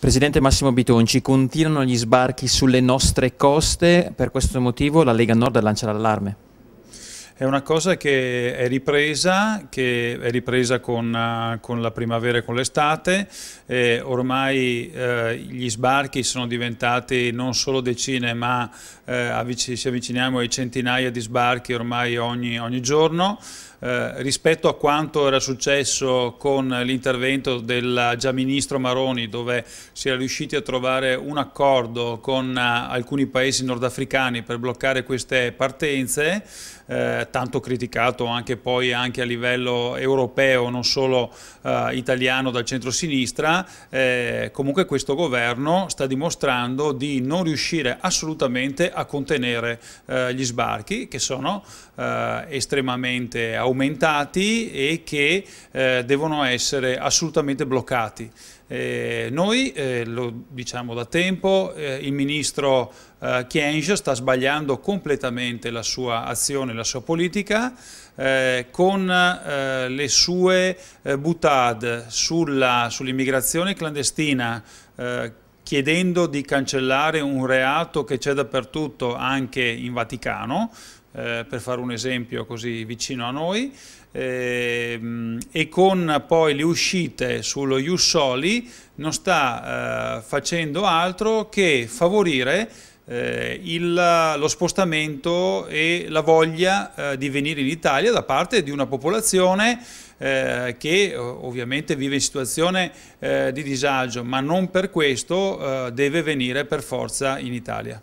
Presidente Massimo Bitonci, continuano gli sbarchi sulle nostre coste, per questo motivo la Lega Nord lancia l'allarme. È una cosa che è ripresa, che è ripresa con, eh, con la primavera e con l'estate, eh, ormai eh, gli sbarchi sono diventati non solo decine ma eh, ci avviciniamo ai centinaia di sbarchi ormai ogni, ogni giorno. Eh, rispetto a quanto era successo con l'intervento del già ministro Maroni dove si era riusciti a trovare un accordo con uh, alcuni paesi nordafricani per bloccare queste partenze eh, tanto criticato anche poi anche a livello europeo, non solo eh, italiano dal centro-sinistra, eh, comunque questo governo sta dimostrando di non riuscire assolutamente a contenere eh, gli sbarchi che sono eh, estremamente aumentati e che eh, devono essere assolutamente bloccati. Eh, noi eh, lo diciamo da tempo, eh, il ministro eh, Chienge sta sbagliando completamente la sua azione, la sua politica, eh, con eh, le sue eh, butade sull'immigrazione sull clandestina eh, chiedendo di cancellare un reato che c'è dappertutto anche in Vaticano, eh, per fare un esempio così vicino a noi, ehm, e con poi le uscite sullo Jussoli non sta eh, facendo altro che favorire eh, il, lo spostamento e la voglia eh, di venire in Italia da parte di una popolazione eh, che eh, ovviamente vive in situazione eh, di disagio, ma non per questo eh, deve venire per forza in Italia.